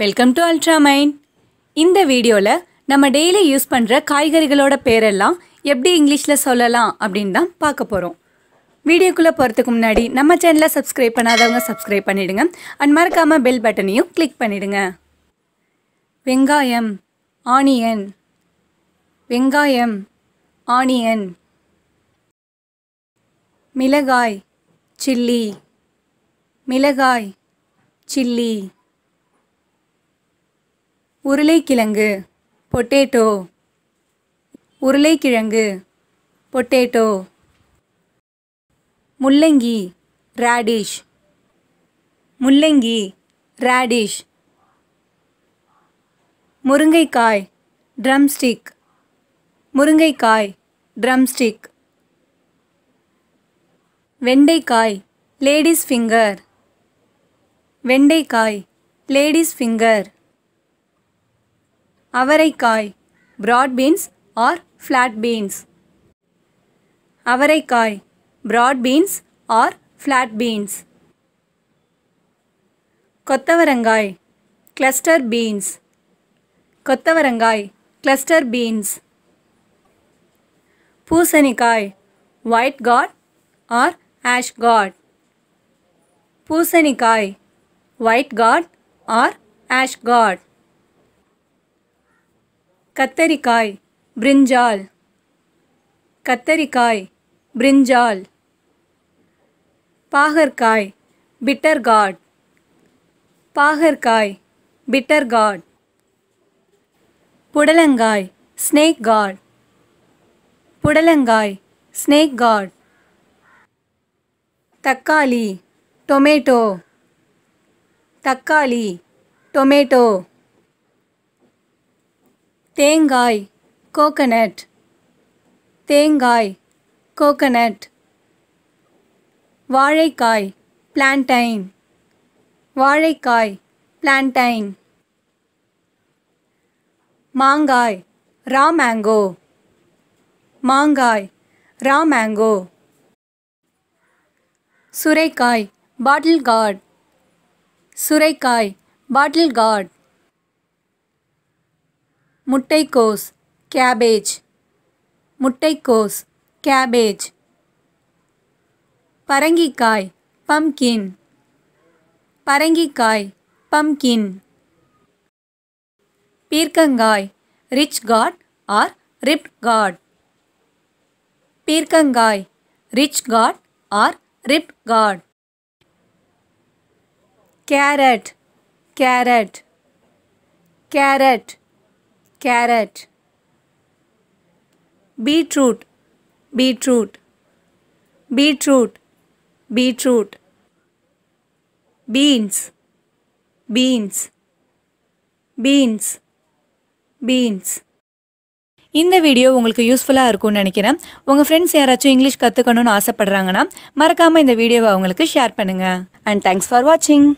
welcome to ultra மைன் இந்த வீடியோவில் நம்ம டெய்லி யூஸ் பண்ணுற காய்கறிகளோட பேரெல்லாம் எப்படி இங்கிலீஷில் சொல்லலாம் அப்படின்னு தான் பார்க்க போகிறோம் வீடியோக்குள்ளே போகிறதுக்கு முன்னாடி நம்ம சேனலை சப்ஸ்கிரைப் பண்ணாதவங்க சப்ஸ்கிரைப் பண்ணிவிடுங்க அண்ட் மறக்காமல் பெல் பட்டனையும் கிளிக் பண்ணிவிடுங்க வெங்காயம் ஆனியன் வெங்காயம் ஆனியன் மிளகாய் சில்லி மிளகாய் சில்லி உருளைக்கிழங்கு பொட்டேட்டோ உருளைக்கிழங்கு பொட்டேட்டோ முள்ளங்கி ரேடிஷ் முள்ளங்கி ரேடிஷ் முருங்கைக்காய் ட்ரம்ஸ்டிக் முருங்கைக்காய் ட்ரம்ஸ்டிக் வெண்டைக்காய் லேடிஸ் ஃபிங்கர் வெண்டைக்காய் லேடிஸ் ஃபிங்கர் அவரைக்காய் broad beans or flat beans அவரைக்காய் broad beans or flat beans கொத்தவரங்காய் கிளஸ்டர் பீன்ஸ் கொத்தவரங்காய் கிளஸ்டர் பீன்ஸ் பூசணிக்காய் white gourd or ash gourd பூசணிக்காய் white gourd or ash gourd கத்தரிக்காய் பிரிஞ்சால் கத்தரிக்காய் பிரிஞ்சால் பாகற்காய் பிட்டர் காட் பாகற்காய் பிட்டர் காட் புடலங்காய் ஸ்னேக் காட் புடலங்காய் ஸ்னேக் காட் தக்காளி டொமேட்டோ தக்காளி டொமேட்டோ தேங்காய் கோகனட் தேங்காய் கோகனட் வாழைக்காய் பிளான்டைன் வாழைக்காய் பிளான்டைன் மாங்காய் ரா மேங்கோ மாங்காய் ரா மேங்கோ சுரைக்காய் பாட்டில் கார்ட் சுரைக்காய் பாட்டில் கார்ட் முட்டைக்கோஸ் கேபேஜ் முட்டைக்கோஸ் கேபேஜ் பரங்கிக்காய் பம்கின் பரங்கிக்காய் பம்கின் பீர்க்கங்காய் ridge gourd or ribbed gourd பீர்க்கங்காய் ridge gourd or ribbed gourd carrot carrot carrot carrot beetroot beetroot beetroot beetroot beans beans beans beans இந்த video உங்களுக்கு யூஸ்ஃபுல்லாக இருக்கும்னு நினைக்கிறேன் உங்கள் ஃப்ரெண்ட்ஸ் யாராச்சும் இங்கிலீஷ் கற்றுக்கணும்னு ஆசைப்பட்றாங்கன்னா மறக்காமல் இந்த வீடியோவை அவங்களுக்கு ஷேர் பண்ணுங்கள் அண்ட் தேங்க்ஸ் ஃபார் வாட்சிங்